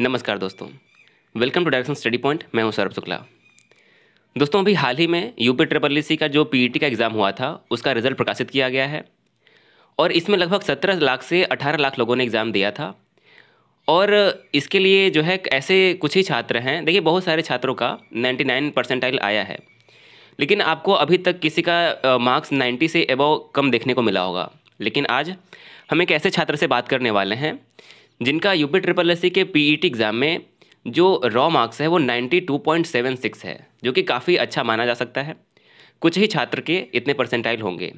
नमस्कार दोस्तों welcome to direction study point मैं हूं सौरभ शुक्ला दोस्तों अभी हाल ही में यूपी ट्रिपल सी का जो पी e का एग्ज़ाम हुआ था उसका रिजल्ट प्रकाशित किया गया है और इसमें लगभग सत्रह लाख से अठारह लाख लोगों ने एग्ज़ाम दिया था और इसके लिए जो है ऐसे कुछ ही छात्र हैं देखिए बहुत सारे छात्रों का नाइन्टी नाइन परसेंटाइल आया है लेकिन आपको अभी तक किसी का मार्क्स नाइन्टी से एबव कम देखने को मिला होगा लेकिन आज हम एक ऐसे छात्र से बात करने वाले हैं जिनका यूपी ट्रिपल एस के पीईटी एग्ज़ाम में जो रॉ मार्क्स है वो 92.76 है जो कि काफ़ी अच्छा माना जा सकता है कुछ ही छात्र के इतने परसेंटाइल होंगे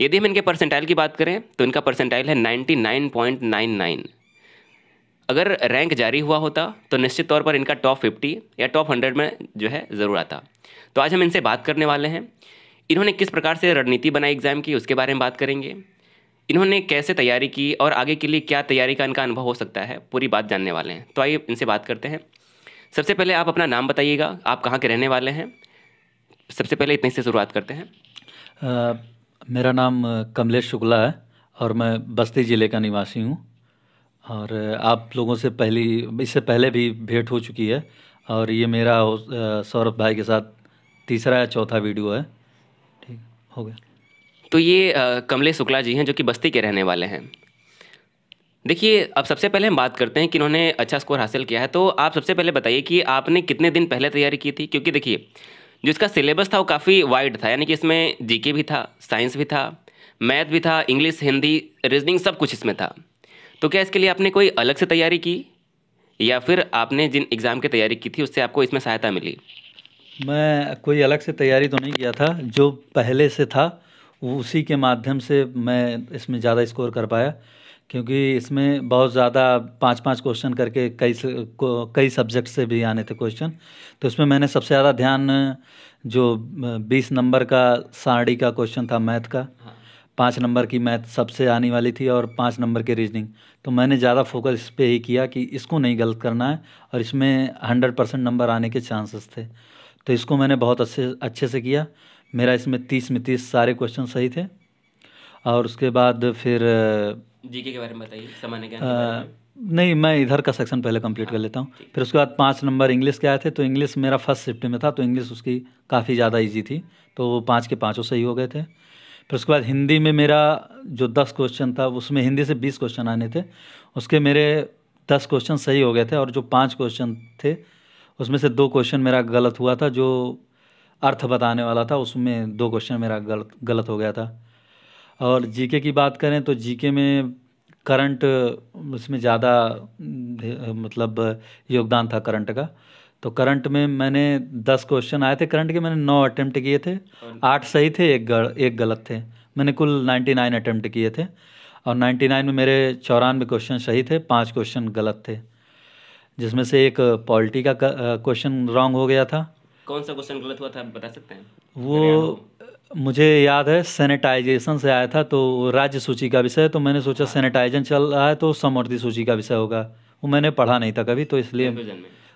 यदि हम इनके परसेंटाइल की बात करें तो इनका परसेंटाइल है 99.99 अगर रैंक जारी हुआ होता तो निश्चित तौर पर इनका टॉप फिफ्टी या टॉप हंड्रेड में जो है ज़रूर आता तो आज हम इनसे बात करने वाले हैं इन्होंने किस प्रकार से रणनीति बनाई एग्ज़ाम की उसके बारे में बात करेंगे इन्होंने कैसे तैयारी की और आगे के लिए क्या तैयारी का इनका अनुभव हो सकता है पूरी बात जानने वाले हैं तो आइए इनसे बात करते हैं सबसे पहले आप अपना नाम बताइएगा आप कहाँ के रहने वाले हैं सबसे पहले इतने से शुरुआत करते हैं आ, मेरा नाम कमलेश शुक्ला है और मैं बस्ती ज़िले का निवासी हूँ और आप लोगों से पहली इससे पहले भी भेंट हो चुकी है और ये मेरा सौरभ भाई के साथ तीसरा या चौथा वीडियो है ठीक हो गया तो ये कमलेश शुक्ला जी हैं जो कि बस्ती के रहने वाले हैं देखिए अब सबसे पहले हम बात करते हैं कि इन्होंने अच्छा स्कोर हासिल किया है तो आप सबसे पहले बताइए कि आपने कितने दिन पहले तैयारी की थी क्योंकि देखिए जो इसका सिलेबस था वो काफ़ी वाइड था यानी कि इसमें जीके भी था साइंस भी था मैथ भी था इंग्लिश हिंदी रीजनिंग सब कुछ इसमें था तो क्या इसके लिए आपने कोई अलग से तैयारी की या फिर आपने जिन एग्ज़ाम की तैयारी की थी उससे आपको इसमें सहायता मिली मैं कोई अलग से तैयारी तो नहीं किया था जो पहले से था उसी के माध्यम से मैं इसमें ज़्यादा स्कोर कर पाया क्योंकि इसमें बहुत ज़्यादा पाँच पाँच क्वेश्चन करके कई कई सब्जेक्ट से भी आने थे क्वेश्चन तो इसमें मैंने सबसे ज़्यादा ध्यान जो बीस नंबर का साडी का क्वेश्चन था मैथ का हाँ। पाँच नंबर की मैथ सबसे आने वाली थी और पाँच नंबर की रीजनिंग तो मैंने ज़्यादा फोकस इस पर ही किया कि इसको नहीं गलत करना है और इसमें हंड्रेड परसेंट नंबर आने के चांसेस थे तो इसको मैंने बहुत अच्छे अच्छे से किया मेरा इसमें तीस में तीस सारे क्वेश्चन सही थे और उसके बाद फिर जीके के बारे में बताइए सामान्य ज्ञान नहीं मैं इधर का सेक्शन पहले कंप्लीट हाँ, कर लेता हूँ फिर उसके बाद पाँच नंबर इंग्लिश के आए थे तो इंग्लिश मेरा फर्स्ट शिफ्ट में था तो इंग्लिश उसकी काफ़ी ज़्यादा ईजी थी तो वो पाँच के पाँचों सही हो गए थे फिर उसके बाद हिंदी में मेरा जो दस क्वेश्चन था उसमें हिंदी से बीस क्वेश्चन आने थे उसके मेरे दस क्वेश्चन सही हो गए थे और जो पाँच क्वेश्चन थे उसमें से दो क्वेश्चन मेरा गलत हुआ था जो अर्थ बताने वाला था उसमें दो क्वेश्चन मेरा गलत गलत हो गया था और जीके की बात करें तो जीके में करंट उसमें ज़्यादा मतलब योगदान था करंट का तो करंट में मैंने दस क्वेश्चन आए थे करंट के मैंने नौ अटैम्प्ट किए थे आठ सही थे एक गल, एक गलत थे मैंने कुल नाइन्टी नाइन अटैम्प्ट किए थे और नाइन्टी नाइन में मेरे चौरानवे क्वेश्चन सही थे पाँच क्वेश्चन गलत थे जिसमें से एक पॉलिटी का क्वेश्चन रॉन्ग हो गया था कौन सा क्वेश्चन गलत हुआ था बता सकते हैं वो मुझे याद है सैनिटाइजेशन से आया था तो राज्य सूची का विषय तो मैंने सोचा सैनिटाइजेशन हाँ। चल रहा है तो समवर्ती सूची का विषय होगा वो मैंने पढ़ा नहीं था कभी तो इसलिए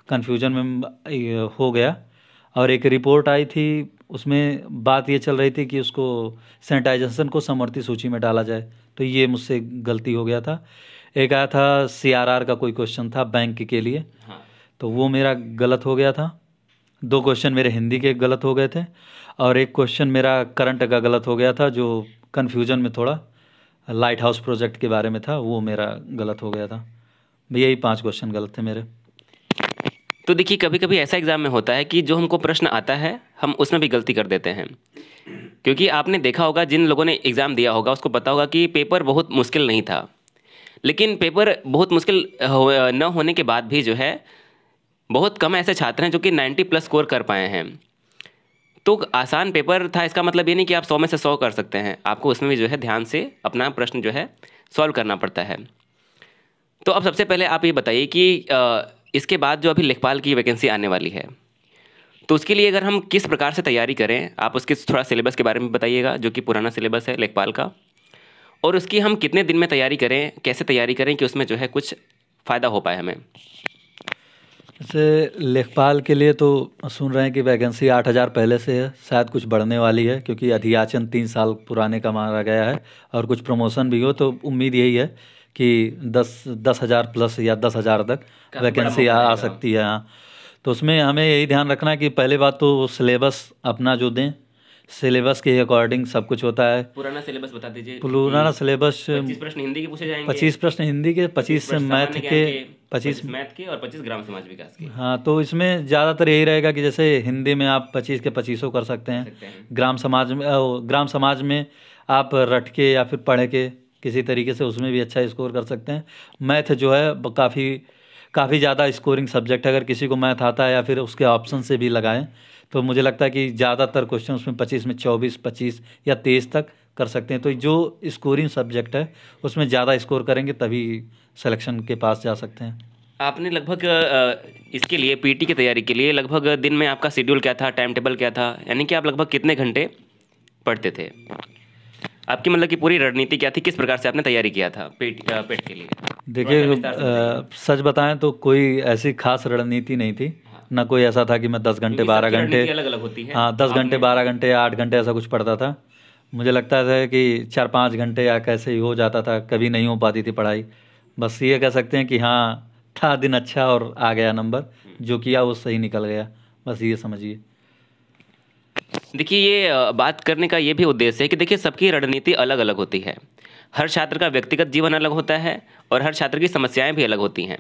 कन्फ्यूजन में हो गया और एक रिपोर्ट आई थी उसमें बात ये चल रही थी कि उसको सैनिटाइजेशन को समर्थी सूची में डाला जाए तो ये मुझसे गलती हो गया था एक आया था सीआरआर का कोई क्वेश्चन था बैंक के लिए हाँ। तो वो मेरा गलत हो गया था दो क्वेश्चन मेरे हिंदी के गलत हो गए थे और एक क्वेश्चन मेरा करंट का गलत हो गया था जो कन्फ्यूजन में थोड़ा लाइट हाउस प्रोजेक्ट के बारे में था वो मेरा गलत हो गया था यही पांच क्वेश्चन गलत थे मेरे तो देखिए कभी कभी ऐसा एग्ज़ाम में होता है कि जो हमको प्रश्न आता है हम उसमें भी गलती कर देते हैं क्योंकि आपने देखा होगा जिन लोगों ने एग्ज़ाम दिया होगा उसको पता होगा कि पेपर बहुत मुश्किल नहीं था लेकिन पेपर बहुत मुश्किल हो, न होने के बाद भी जो है बहुत कम ऐसे छात्र हैं जो कि नाइन्टी प्लस स्कोर कर पाए हैं तो आसान पेपर था इसका मतलब ये नहीं कि आप सौ में से सौ कर सकते हैं आपको उसमें भी जो है ध्यान से अपना प्रश्न जो है सॉल्व करना पड़ता है तो अब सबसे पहले आप ये बताइए कि इसके बाद जो अभी लेखपाल की वैकेंसी आने वाली है तो उसके लिए अगर हम किस प्रकार से तैयारी करें आप उसके थोड़ा सिलेबस के बारे में बताइएगा जो कि पुराना सिलेबस है लेखपाल का और उसकी हम कितने दिन में तैयारी करें कैसे तैयारी करें कि उसमें जो है कुछ फ़ायदा हो पाए हमें जैसे लेखपाल के लिए तो सुन रहे हैं कि वैकेंसी आठ हज़ार पहले से है शायद कुछ बढ़ने वाली है क्योंकि अधियाचन तीन साल पुराने का मारा गया है और कुछ प्रमोशन भी हो तो उम्मीद यही है कि दस दस हज़ार प्लस या दस हज़ार तक वैकेंसी आ, आ सकती है हाँ तो उसमें हमें यही ध्यान रखना कि पहले बात तो सिलेबस अपना जो दें सिलेबस के अकॉर्डिंग सब कुछ होता है पुराना सिलेबस बता दीजिए पुराना सिलेबस प्रश्न हिंदी के पूछे जाएंगे पच्चीस प्रश्न हिंदी के पच्चीस मैथ के पच्चीस मैथ के और पच्चीस ग्राम समाज विकास के हाँ तो इसमें ज़्यादातर यही रहेगा कि जैसे हिंदी में आप पच्चीस के पच्चीसों कर सकते हैं ग्राम समाज में ग्राम समाज में आप रट के या फिर पढ़ के किसी तरीके से उसमें भी अच्छा स्कोर कर सकते हैं मैथ जो है काफ़ी काफ़ी ज़्यादा स्कोरिंग सब्जेक्ट है अगर किसी को मैथ आता है या फिर उसके ऑप्शन से भी लगाएं तो मुझे लगता है कि ज़्यादातर क्वेश्चन उसमें पच्चीस में चौबीस पच्चीस या तेईस तक कर सकते हैं तो जो स्कोरिंग सब्जेक्ट है उसमें ज़्यादा स्कोर करेंगे तभी सिलेक्शन के पास जा सकते हैं आपने लगभग इसके लिए पीटी की तैयारी के लिए लगभग दिन में आपका शेड्यूल क्या था टाइम टेबल क्या था यानी कि आप लगभग कितने घंटे पढ़ते थे आपकी मतलब की पूरी रणनीति क्या थी किस प्रकार से आपने तैयारी किया था पेट पेट के लिए देखिए सच बताएं तो कोई ऐसी खास रणनीति नहीं थी ना कोई ऐसा था कि मैं दस घंटे बारह घंटे अलग अलग होती है हाँ दस घंटे बारह घंटे या आठ घंटे ऐसा कुछ पढ़ता था मुझे लगता था कि चार पाँच घंटे या कैसे ही हो जाता था कभी नहीं हो पाती थी पढ़ाई बस ये कह सकते हैं कि हाँ था दिन अच्छा और आ गया नंबर जो किया वो सही निकल गया बस ये समझिए देखिए ये बात करने का ये भी उद्देश्य है कि देखिए सबकी रणनीति अलग अलग होती है हर छात्र का व्यक्तिगत जीवन अलग होता है और हर छात्र की समस्याएं भी अलग होती हैं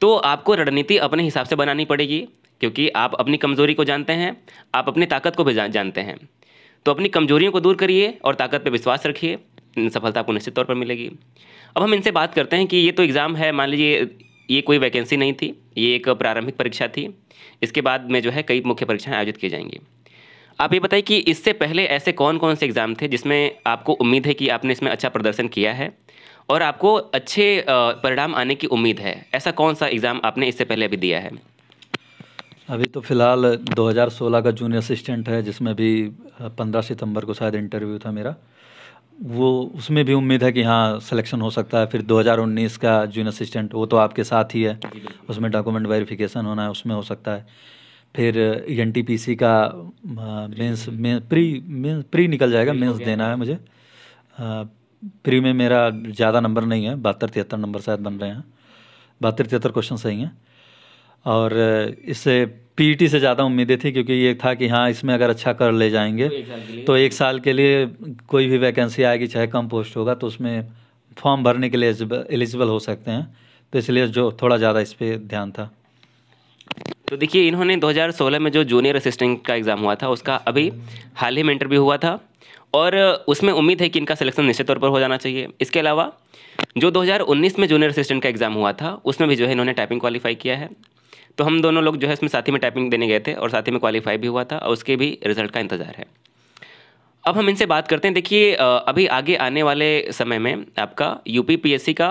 तो आपको रणनीति अपने हिसाब से बनानी पड़ेगी क्योंकि आप अपनी कमज़ोरी को जानते हैं आप अपनी ताकत को भी जानते हैं तो अपनी कमजोरियों को दूर करिए और ताकत पर विश्वास रखिए सफलता आपको निश्चित तौर पर मिलेगी अब हम इनसे बात करते हैं कि ये तो एग्ज़ाम है मान लीजिए ये कोई वैकेंसी नहीं थी ये एक प्रारंभिक परीक्षा थी इसके बाद में जो है कई मुख्य परीक्षाएं आयोजित की जाएंगी आप ये बताइए कि इससे पहले ऐसे कौन कौन से एग्ज़ाम थे जिसमें आपको उम्मीद है कि आपने इसमें अच्छा प्रदर्शन किया है और आपको अच्छे परिणाम आने की उम्मीद है ऐसा कौन सा एग्ज़ाम आपने इससे पहले अभी दिया है अभी तो फ़िलहाल 2016 का जूनियर असिस्टेंट है जिसमें भी 15 सितंबर को शायद इंटरव्यू था मेरा वो उसमें भी उम्मीद है कि हाँ सिलेक्शन हो सकता है फिर 2019 का जूनियर असिस्टेंट वो तो आपके साथ ही है उसमें डॉक्यूमेंट वेरिफिकेशन होना है उसमें हो सकता है फिर एन e का mains mains pre mains pre निकल जाएगा मेंस देना है मुझे प्री में मेरा ज़्यादा नंबर नहीं है बहत्तर तिहत्तर नंबर शायद बन रहे हैं बहत्तर तिहत्तर क्वेश्चन सही हैं और इससे पीटी e से ज़्यादा उम्मीदें थी क्योंकि ये था कि हाँ इसमें अगर अच्छा कर ले जाएंगे तो एक साल के लिए कोई भी वैकेंसी आएगी चाहे कम पोस्ट होगा तो उसमें फॉर्म भरने के लिए एलिजिबल हो सकते हैं तो इसलिए जो थोड़ा ज़्यादा इस पर ध्यान था तो देखिए इन्होंने 2016 में जो जूनियर असिस्टेंट का एग्ज़ाम हुआ था उसका अभी हाल ही में इंटरव्यू हुआ था और उसमें उम्मीद है कि इनका सिलेक्शन निश्चित तौर पर हो जाना चाहिए इसके अलावा जो 2019 में जूनियर असिस्टेंट का एग्ज़ाम हुआ था उसमें भी जो है इन्होंने टाइपिंग क्वालिफाई किया है तो हम दोनों लोग जो है इसमें साथ ही में टाइपिंग देने गए थे और साथ ही में क्वालिफाई भी हुआ था और उसके भी रिजल्ट का इंतज़ार है अब हम इनसे बात करते हैं देखिए अभी आगे आने वाले समय में आपका यू पी का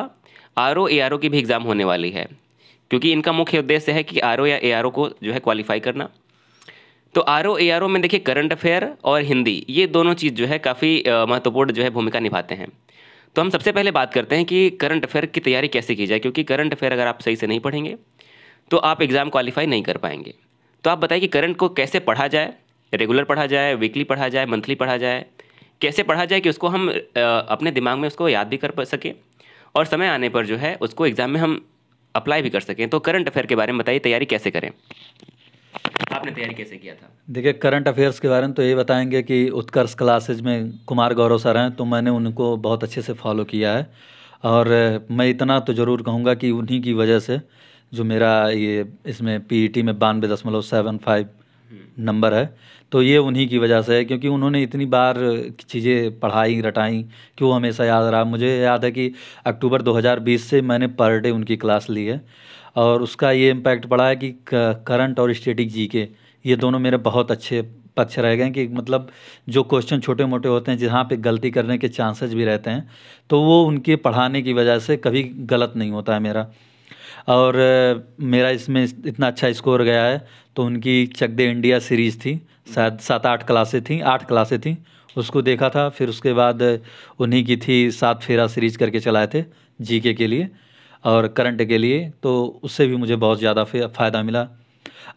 R O A R O की भी एग्ज़ाम होने वाली है क्योंकि इनका मुख्य उद्देश्य है कि आर ओ या ए आर ओ को जो है क्वालिफाई करना तो आर ओ ए आर ओ में देखिए करंट अफेयर और हिंदी ये दोनों चीज़ जो है काफ़ी महत्वपूर्ण जो है भूमिका निभाते हैं तो हम सबसे पहले बात करते हैं कि करंट अफेयर की तैयारी कैसे की जाए क्योंकि करंट अफेयर अगर आप सही से नहीं पढ़ेंगे तो आप एग्ज़ाम क्वालिफाई नहीं कर पाएंगे तो आप बताइए कि करंट को कैसे पढ़ा जाए रेगुलर पढ़ा जाए वीकली पढ़ा जाए मंथली पढ़ा जाए कैसे पढ़ा जाए कि उसको हम अपने दिमाग में उसको याद भी कर सकें और समय आने पर जो है उसको एग्ज़ाम में हम अप्लाई भी कर सकें तो करंट अफेयर के बारे में बताइए तैयारी कैसे करें आपने तैयारी कैसे किया था देखिए करंट अफेयर्स के बारे में तो ये बताएंगे कि उत्कर्ष क्लासेज में कुमार गौरव सर हैं तो मैंने उनको बहुत अच्छे से फॉलो किया है और मैं इतना तो ज़रूर कहूँगा कि उन्हीं की वजह से जो मेरा ये इसमें पीईटी e में बानवे दशमलव सेवन फाइव नंबर हम्म। है तो ये उन्हीं की वजह से है क्योंकि उन्होंने इतनी बार चीज़ें पढ़ाई रटाई कि वो हमेशा याद रहा मुझे याद है कि अक्टूबर 2020 से मैंने पर डे उनकी क्लास ली है और उसका ये इम्पैक्ट पड़ा है कि करंट और स्टेटिक जी के ये दोनों मेरे बहुत अच्छे पक्ष रह गए कि मतलब जो क्वेश्चन छोटे मोटे होते हैं जहाँ पे गलती करने के चांसेस भी रहते हैं तो वो उनके पढ़ाने की वजह से कभी गलत नहीं होता है मेरा और मेरा इसमें इतना अच्छा स्कोर गया है तो उनकी चक दे इंडिया सीरीज़ थी शायद सात आठ क्लासें थी आठ क्लासें थी उसको देखा था फिर उसके बाद उन्हीं की थी सात फेरा सीरीज करके चलाए थे जीके के लिए और करंट के लिए तो उससे भी मुझे बहुत ज़्यादा फ़ायदा मिला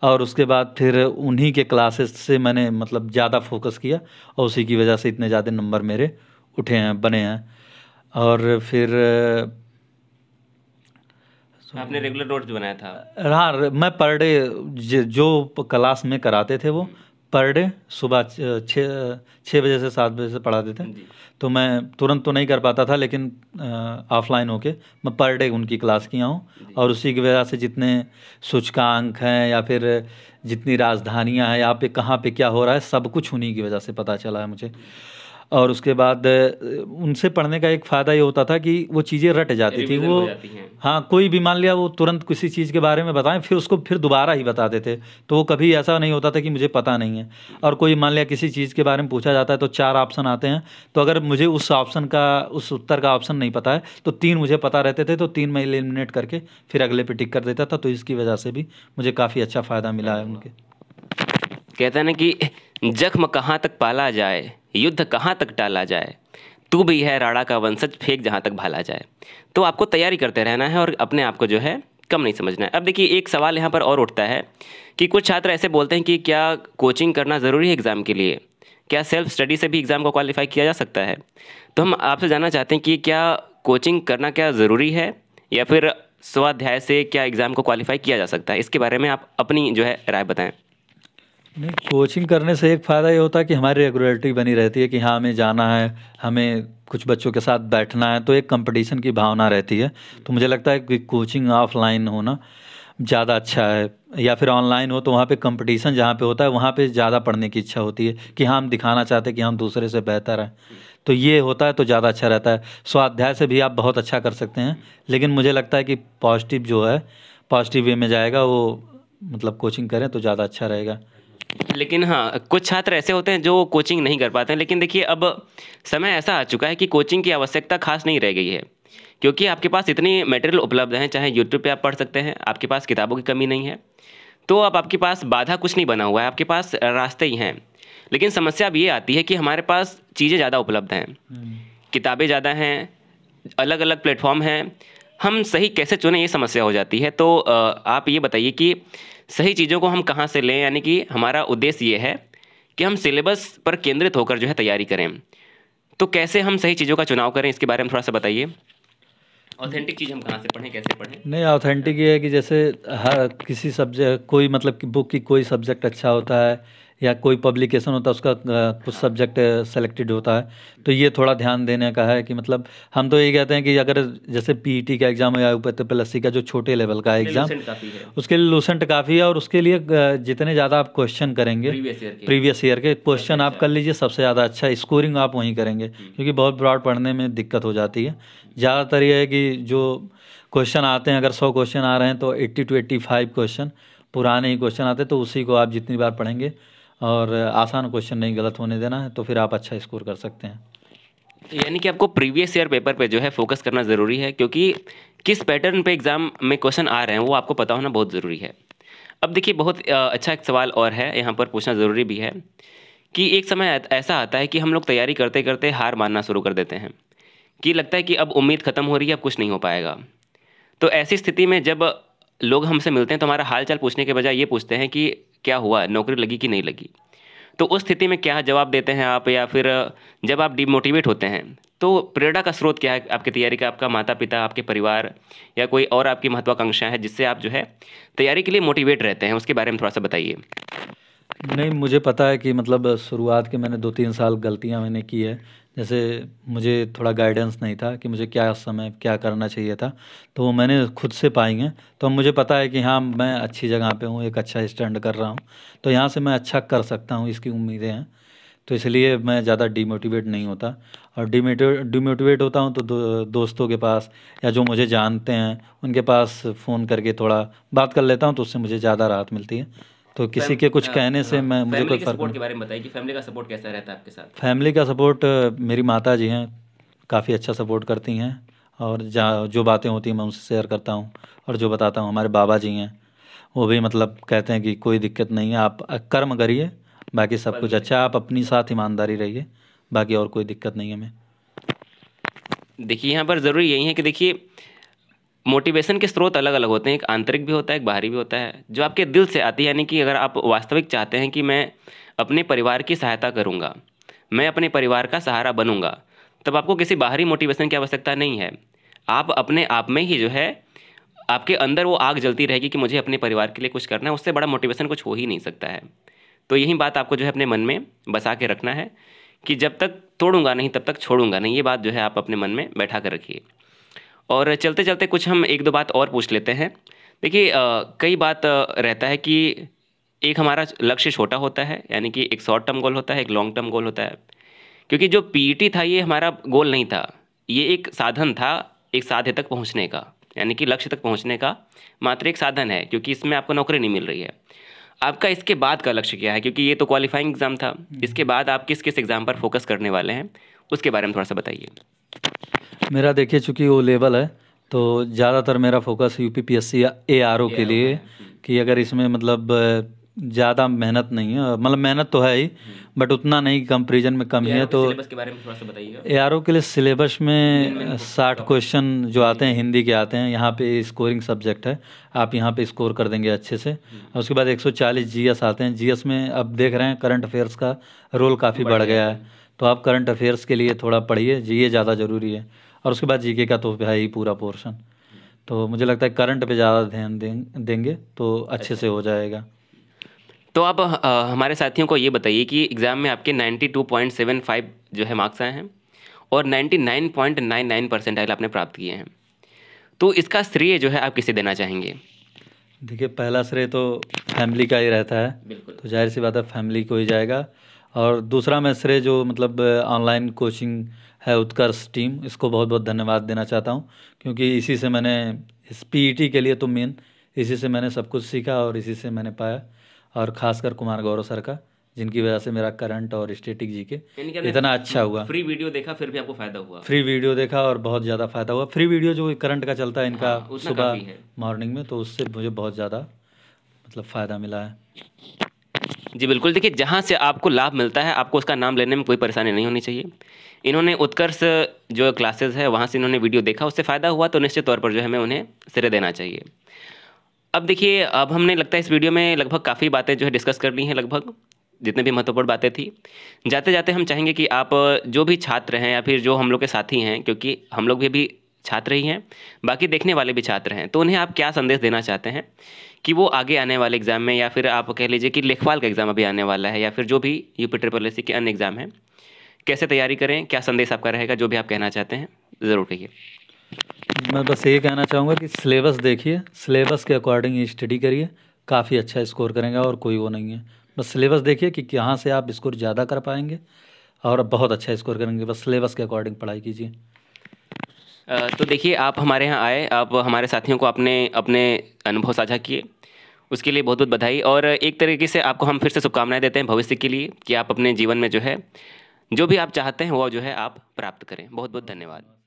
और उसके बाद फिर उन्हीं के क्लासेस से मैंने मतलब ज़्यादा फोकस किया और उसी की वजह से इतने ज़्यादा नंबर मेरे उठे हैं बने हैं और फिर तो आपने रेगुलर नोट्स बनाया था हाँ मैं पर डे जो क्लास में कराते थे वो पर डे सुबह छः छः बजे से सात बजे से पढ़ाते थे तो मैं तुरंत तो नहीं कर पाता था लेकिन ऑफलाइन होके मैं पर डे उनकी क्लास किया हूँ और उसी की वजह से जितने सूचकांक हैं या फिर जितनी राजधानियाँ हैं यहाँ पे कहाँ पे क्या हो रहा है सब कुछ उन्हीं की वजह से पता चला है मुझे और उसके बाद उनसे पढ़ने का एक फ़ायदा ये होता था कि वो चीज़ें रट जाती थी वो हाँ कोई भी मान लिया वो तुरंत किसी चीज़ के बारे में बताएं फिर उसको फिर दोबारा ही बताते थे तो वो कभी ऐसा नहीं होता था कि मुझे पता नहीं है और कोई मान लिया किसी चीज़ के बारे में पूछा जाता है तो चार ऑप्शन आते हैं तो अगर मुझे उस ऑप्शन का उस उत्तर का ऑप्शन नहीं पता है तो तीन मुझे पता रहते थे तो तीन मैं इलिमिनेट करके फिर अगले पर टिक कर देता था तो इसकी वजह से भी मुझे काफ़ी अच्छा फ़ायदा मिला है उनके कहते हैं ना कि जख्म कहाँ तक पाला जाए युद्ध कहाँ तक टाला जाए तू भी है राणा का वंशज फेंक जहाँ तक भाला जाए तो आपको तैयारी करते रहना है और अपने आप को जो है कम नहीं समझना है अब देखिए एक सवाल यहाँ पर और उठता है कि कुछ छात्र ऐसे बोलते हैं कि क्या कोचिंग करना ज़रूरी है एग्ज़ाम के लिए क्या सेल्फ स्टडी से भी एग्ज़ाम को क्वालिफाई किया जा सकता है तो हम आपसे जानना चाहते हैं कि क्या कोचिंग करना क्या ज़रूरी है या फिर स्वाध्याय से क्या एग्ज़ाम को क्वालिफाई किया जा सकता है इसके बारे में आप अपनी जो है राय बताएं नहीं कोचिंग करने से एक फ़ायदा ये होता है कि हमारी रेगुलरिटी बनी रहती है कि हाँ हमें जाना है हमें कुछ बच्चों के साथ बैठना है तो एक कंपटीशन की भावना रहती है तो मुझे लगता है कि कोचिंग ऑफलाइन होना ज़्यादा अच्छा है या फिर ऑनलाइन हो तो वहाँ पे कंपटीशन जहाँ पे होता है वहाँ पे ज़्यादा पढ़ने की इच्छा होती है कि हाँ हम दिखाना चाहते हैं कि हम दूसरे से बेहतर हैं तो ये होता है तो ज़्यादा अच्छा रहता है स्वाध्याय से भी आप बहुत अच्छा कर सकते हैं लेकिन मुझे लगता है कि पॉजिटिव जो है पॉजिटिव वे में जाएगा वो मतलब कोचिंग करें तो ज़्यादा अच्छा रहेगा लेकिन हाँ कुछ छात्र ऐसे होते हैं जो कोचिंग नहीं कर पाते हैं लेकिन देखिए अब समय ऐसा आ चुका है कि कोचिंग की आवश्यकता खास नहीं रह गई है क्योंकि आपके पास इतनी मटेरियल उपलब्ध हैं चाहे यूट्यूब पे आप पढ़ सकते हैं आपके पास किताबों की कमी नहीं है तो अब आपके पास बाधा कुछ नहीं बना हुआ है आपके पास रास्ते ही हैं लेकिन समस्या अब ये आती है कि हमारे पास चीज़ें ज़्यादा उपलब्ध हैं हम्म। किताबें ज़्यादा हैं अलग अलग प्लेटफॉर्म हैं हम सही कैसे चुने ये समस्या हो जाती है तो आप ये बताइए कि सही चीज़ों को हम कहाँ से लें यानी कि हमारा उद्देश्य ये है कि हम सिलेबस पर केंद्रित होकर जो है तैयारी करें तो कैसे हम सही चीज़ों का चुनाव करें इसके बारे में थोड़ा सा बताइए ऑथेंटिक चीज़ हम कहाँ से पढ़ें कैसे पढ़ें नहीं ऑथेंटिक ये है कि जैसे हर किसी सब्जेक्ट कोई मतलब कि बुक की कोई सब्जेक्ट अच्छा होता है या कोई पब्लिकेशन होता है उसका कुछ सब्जेक्ट सेलेक्टेड होता है तो ये थोड़ा ध्यान देने का है कि मतलब हम तो ये कहते हैं कि अगर जैसे पीईटी e का एग्ज़ाम है या सी का जो छोटे लेवल का एग्ज़ाम उसके लिए लूसेंट काफ़ी है और उसके लिए जितने ज़्यादा आप क्वेश्चन करेंगे प्रीवियस ईयर के क्वेश्चन अच्छा, आप अच्छा। कर लीजिए सबसे ज़्यादा अच्छा स्कोरिंग आप वहीं करेंगे हम्म। क्योंकि बहुत ब्रॉड पढ़ने में दिक्कत हो जाती है ज़्यादातर ये है कि जो क्वेश्चन आते हैं अगर सौ क्वेश्चन आ रहे हैं तो eighty two eighty five question पुराने ही क्वेश्चन आते हैं तो उसी को आप जितनी बार पढ़ेंगे और आसान क्वेश्चन नहीं गलत होने देना है तो फिर आप अच्छा स्कोर कर सकते हैं यानी कि आपको प्रीवियस ईयर पेपर पे जो है फोकस करना ज़रूरी है क्योंकि किस पैटर्न पे एग्ज़ाम में क्वेश्चन आ रहे हैं वो आपको पता होना बहुत ज़रूरी है अब देखिए बहुत अच्छा एक सवाल और है यहाँ पर पूछना ज़रूरी भी है कि एक समय ऐसा आता है कि हम लोग तैयारी करते करते हार मानना शुरू कर देते हैं कि लगता है कि अब उम्मीद ख़त्म हो रही है अब कुछ नहीं हो पाएगा तो ऐसी स्थिति में जब लोग हमसे मिलते हैं तो हमारा हाल चाल पूछने के बजाय ये पूछते हैं कि क्या हुआ नौकरी लगी कि नहीं लगी तो उस स्थिति में क्या जवाब देते हैं आप या फिर जब आप डिमोटिवेट होते हैं तो प्रेरणा का स्रोत क्या है आपकी तैयारी का आपका माता पिता आपके परिवार या कोई और आपकी महत्वाकांक्षा है जिससे आप जो है तैयारी के लिए मोटिवेट रहते हैं उसके बारे में थोड़ा सा बताइए नहीं, मुझे पता है कि मतलब शुरुआत के मैंने दो तीन साल गलतियाँ मैंने की है। जैसे मुझे थोड़ा गाइडेंस नहीं था कि मुझे क्या समय क्या करना चाहिए था, तो वो मैंने खुद से पाई हैं। तो अब मुझे पता है कि हाँ, मैं अच्छी जगह पे हूँ, एक अच्छा स्टैंड कर रहा हूँ, तो यहाँ से मैं अच्छा कर सकता हूँ, इसकी उम्मीदें हैं। तो इसलिए मैं ज़्यादा डिमोटिवेट नहीं होता और डिमेटो डिमोटिवेट होता हूँ तो दो दोस्तों के पास या जो मुझे जानते हैं, उनके पास फ़ोन करके थोड़ा बात कर लेता हूँ, तो उससे मुझे ज़्यादा राहत मिलती है। तो किसी के कुछ हाँ, कहने से हाँ। मैं मुझे कोई फर्क नहीं बारे में बताइए कि फैमिली का सपोर्ट कैसा रहता है आपके साथ फैमिली का सपोर्ट मेरी माता जी हैं काफ़ी अच्छा सपोर्ट करती हैं और जहाँ जो बातें होती हैं मैं उनसे शेयर करता हूँ और जो बताता हूँ हमारे बाबा जी हैं वो भी मतलब कहते हैं कि कोई दिक्कत नहीं है आप कर्म करिए बाकी सब कुछ अच्छा आप अपनी साथ ईमानदारी रहिए बाकी और कोई दिक्कत नहीं है हमें देखिए यहाँ पर ज़रूरी यही है कि देखिए मोटिवेशन के स्रोत अलग अलग होते हैं एक आंतरिक भी होता है एक बाहरी भी होता है जो आपके दिल से आती है यानी कि अगर आप वास्तविक चाहते हैं कि मैं अपने परिवार की सहायता करूँगा मैं अपने परिवार का सहारा बनूँगा तब आपको किसी बाहरी मोटिवेशन की आवश्यकता नहीं है आप अपने आप में ही जो है आपके अंदर वो आग जलती रहेगी कि मुझे अपने परिवार के लिए कुछ करना है उससे बड़ा मोटिवेशन कुछ हो ही नहीं सकता है तो यही बात आपको जो है अपने मन में बसा के रखना है कि जब तक तोड़ूंगा नहीं तब तक छोड़ूंगा नहीं ये बात जो है आप अपने मन में बैठा कर रखिए और चलते चलते कुछ हम एक दो बात और पूछ लेते हैं देखिए कई बात रहता है कि एक हमारा लक्ष्य छोटा होता है यानी कि एक शॉर्ट टर्म गोल होता है एक लॉन्ग टर्म गोल होता है क्योंकि जो पीईटी e था ये हमारा गोल नहीं था ये एक साधन था एक साधे तक पहुंचने का यानी कि लक्ष्य तक पहुंचने का मात्र एक साधन है क्योंकि इसमें आपको नौकरी नहीं मिल रही है आपका इसके बाद का लक्ष्य क्या है क्योंकि ये तो क्वालिफाइंग एग्ज़ाम था हम्म। इसके बाद आप किस किस एग्ज़ाम पर फोकस करने वाले हैं उसके बारे में थोड़ा सा बताइए मेरा देखिए चूँकि वो लेवल है तो ज़्यादातर मेरा focus U P P S C A R O के लिए कि अगर इसमें मतलब ज़्यादा मेहनत नहीं है मतलब मेहनत तो है ही हम्म। बट उतना नहीं कंपेरिजन में कम ही है तो बताइए ए आर ओ के लिए सिलेबस में साठ क्वेश्चन जो आते हैं हिंदी के आते हैं यहाँ पे स्कोरिंग सब्जेक्ट है आप यहाँ पे स्कोर कर देंगे अच्छे से हम्म। और उसके बाद 140 जीएस आते हैं जीएस में अब देख रहे हैं करंट अफेयर्स का रोल काफ़ी बढ़ गया है तो आप करंट अफेयर्स के लिए थोड़ा पढ़िए ये ज़्यादा ज़रूरी है और उसके बाद जीके का तो है ही पूरा पोर्शन तो मुझे लगता है करंट पे ज़्यादा ध्यान देंगे तो अच्छे अच्छा। से हो जाएगा तो आप हमारे साथियों को ये बताइए कि एग्ज़ाम में आपके 92.75 जो है मार्क्स आए हैं और 99.99 परसेंटाइल आपने प्राप्त किए हैं तो इसका श्रेय जो है आप किसे देना चाहेंगे देखिए पहला श्रेय तो फैमिली का ही रहता है तो जाहिर सी बात है फैमिली को ही जाएगा और दूसरा मैं श्रेय जो मतलब ऑनलाइन कोचिंग है उत्कर्ष टीम इसको बहुत बहुत धन्यवाद देना चाहता हूँ क्योंकि इसी से मैंने इस पी e के लिए तो मेन इसी से मैंने सब कुछ सीखा और इसी से मैंने पाया और ख़ासकर कुमार गौरव सर का जिनकी वजह से मेरा करंट और स्टेटिक जी के इतना अच्छा हुआ फ्री वीडियो देखा फिर भी आपको फायदा हुआ फ्री वीडियो देखा और बहुत ज़्यादा फायदा हुआ फ्री वीडियो जो करंट का चलता है इनका हाँ, सुबह मॉर्निंग में तो उससे मुझे बहुत ज़्यादा मतलब फ़ायदा मिला है जी बिल्कुल देखिए जहाँ से आपको लाभ मिलता है आपको उसका नाम लेने में कोई परेशानी नहीं होनी चाहिए इन्होंने उत्कर्ष जो क्लासेस है वहाँ से इन्होंने वीडियो देखा उससे फ़ायदा हुआ तो निश्चित तौर पर जो है हमें उन्हें सिरे देना चाहिए अब देखिए अब हमने लगता है इस वीडियो में लगभग काफ़ी बातें जो है डिस्कस कर ली हैं लगभग जितने भी महत्वपूर्ण बातें थी जाते जाते हम चाहेंगे कि आप जो भी छात्र हैं या फिर जो हम लोग के साथी हैं क्योंकि हम लोग भी अभी छात्र ही हैं बाकी देखने वाले भी छात्र हैं तो उन्हें आप क्या संदेश देना चाहते हैं कि वो आगे आने वाले एग्ज़ाम में या फिर आप कह लीजिए कि लेखपाल का एग्ज़ाम अभी आने वाला है या फिर जो भी यूपी ट्रिपल के अन्य एग्ज़ाम हैं कैसे तैयारी करें क्या संदेश आपका रहेगा जो भी आप कहना चाहते हैं ज़रूर कहिए मैं बस ये कहना चाहूँगा कि सिलेबस देखिए सिलेबस के अकॉर्डिंग स्टडी करिए काफ़ी अच्छा स्कोर करेंगे और कोई वो नहीं है बस सिलेबस देखिए कि कहाँ से आप स्कोर ज़्यादा कर पाएंगे और बहुत अच्छा स्कोर करेंगे बस सिलेबस के अकॉर्डिंग पढ़ाई कीजिए तो देखिए आप हमारे यहाँ आए आप हमारे साथियों को अपने अपने अनुभव साझा किए उसके लिए बहुत बहुत बधाई और एक तरीके से आपको हम फिर से शुभकामनाएं देते हैं भविष्य के लिए कि आप अपने जीवन में जो है जो भी आप चाहते हैं वो जो है आप प्राप्त करें बहुत बहुत धन्यवाद